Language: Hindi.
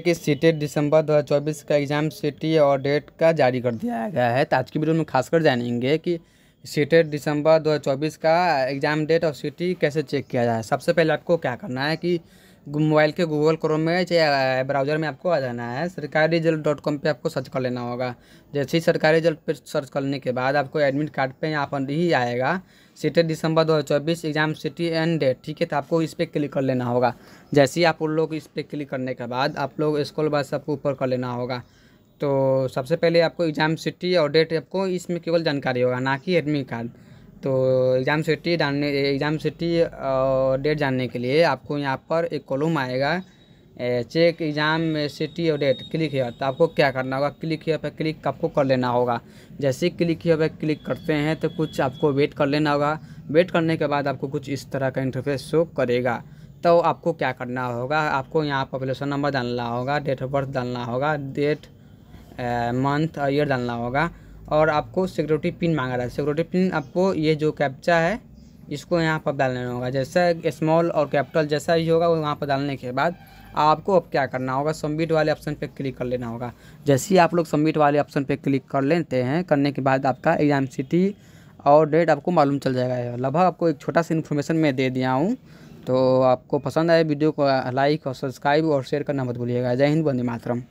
कि सीटेट दिसंबर 2024 का एग्ज़ाम सिटी और डेट का जारी कर दिया गया है तो आज की वीडियो में खासकर जानेंगे कि सीटेट दिसंबर 2024 का एग्ज़ाम डेट और सिटी कैसे चेक किया जाए सबसे पहले आपको क्या करना है कि मोबाइल के गूगल क्रोम में चाहे ब्राउज़र में आपको आ जाना है सरकारी रिजल्ट डॉट कॉम पर आपको सर्च कर लेना होगा जैसे ही सरकारी रिजल्ट पर सर्च करने के बाद आपको एडमिट कार्ड पे यहाँ पर ही आएगा सिटी दिसंबर 2024 एग्ज़ाम सिटी एंड डेट ठीक है तो आपको इस पर क्लिक कर लेना होगा जैसे ही आप उन लोग इस पर क्लिक करने के बाद आप लोग स्कूल बस आपको ऊपर कर लेना होगा तो सबसे पहले आपको एग्ज़ाम सिटी और डेट आपको इसमें केवल जानकारी होगा ना कि एडमिट कार्ड तो एग्ज़ाम सिटी डालने एग्ज़ाम सिटी और डेट जानने के लिए आपको यहाँ पर एक कॉलम आएगा चेक एग्ज़ाम सिटी और डेट क्लिक हियर तो आपको क्या करना होगा क्लिक हियर पर क्लिक आपको कर लेना होगा जैसे ही क्लिक हियर पर क्लिक करते हैं तो कुछ आपको वेट कर लेना होगा वेट करने के बाद आपको कुछ इस तरह का इंटरफेस शो करेगा तो आपको क्या करना होगा आपको यहाँ पॉपुलेशन नंबर डालना होगा डेट ऑफ बर्थ डालना होगा डेट मंथ और ईयर डालना होगा और आपको सिक्योरिटी पिन मांगा रहा है सिक्योरिटी पिन आपको ये जो कैप्चा है इसको यहाँ पर डाल लेना होगा जैसा स्मॉल और कैपिटल जैसा ही होगा वो वहाँ पर डालने के बाद आपको अब क्या करना होगा सबमिट वाले ऑप्शन पे क्लिक कर लेना होगा जैसे ही आप लोग सबमिट वाले ऑप्शन पे क्लिक कर लेते हैं करने के बाद आपका एग्ज़ाम सिटी और डेट आपको मालूम चल जाएगा लगभग आपको एक छोटा सा इन्फॉर्मेशन मैं दे दिया हूँ तो आपको पसंद आए वीडियो को लाइक और सब्सक्राइब और शेयर करना मत भूलिएगा जय हिंद बंदी मातरम